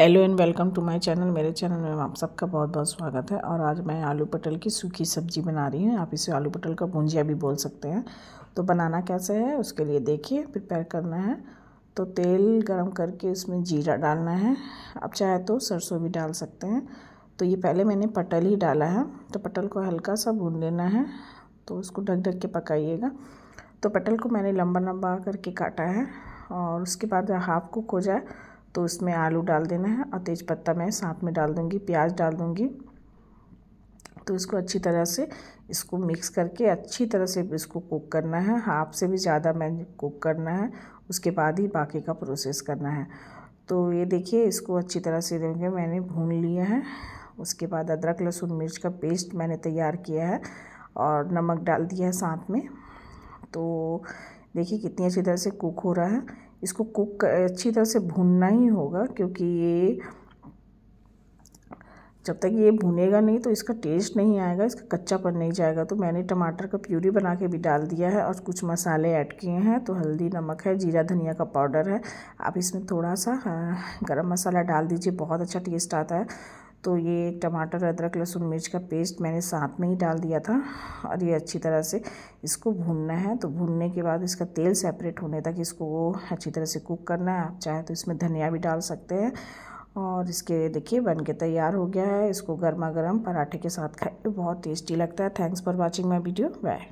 hello and welcome to my channel मेरे channel में आप सबका बहुत बहुत स्वागत है और आज मैं आलू पटल की सूखी सब्जी बना रही हूँ आप इसे आलू पटल का भुंजिया भी बोल सकते हैं तो बनाना कैसे है उसके लिए देखिए प्रिपेयर करना है तो तेल गरम करके उसमें जीरा डालना है आप चाहे तो सरसों भी डाल सकते हैं तो ये पहले मैंने पटल ही डाला है तो पटल को हल्का सा भून लेना है तो उसको ढक ढक के पकाइएगा तो पटल को मैंने लंबा लंबा करके काटा है और उसके बाद हाफ कुक हो जाए तो उसमें आलू डाल देना है और तेज पत्ता मैं साथ में डाल दूँगी प्याज डाल दूँगी तो इसको अच्छी तरह से इसको मिक्स करके अच्छी तरह से इसको कुक करना है हाफ से भी ज़्यादा मैं कुक करना है उसके बाद ही बाकी का प्रोसेस करना है तो ये देखिए इसको अच्छी तरह से देंगे मैंने भून लिया है उसके बाद अदरक लहसुन मिर्च का पेस्ट मैंने तैयार किया है और नमक डाल दिया है साथ में तो देखिए कितनी अच्छी तरह से कुक हो रहा है इसको कुक अच्छी तरह से भूनना ही होगा क्योंकि ये जब तक ये भुनेगा नहीं तो इसका टेस्ट नहीं आएगा इसका कच्चापन नहीं जाएगा तो मैंने टमाटर का प्यूरी बना के भी डाल दिया है और कुछ मसाले ऐड किए हैं तो हल्दी नमक है जीरा धनिया का पाउडर है आप इसमें थोड़ा सा हाँ, गरम मसाला डाल दीजिए बहुत अच्छा टेस्ट आता है तो ये टमाटर अदरक लहसुन मिर्च का पेस्ट मैंने साथ में ही डाल दिया था और ये अच्छी तरह से इसको भूनना है तो भूनने के बाद इसका तेल सेपरेट होने तक इसको वो अच्छी तरह से कुक करना है आप चाहें तो इसमें धनिया भी डाल सकते हैं और इसके देखिए बन के तैयार हो गया है इसको गर्मा गर्म पराठे के साथ खाए बहुत टेस्टी लगता है thanks for watching my video bye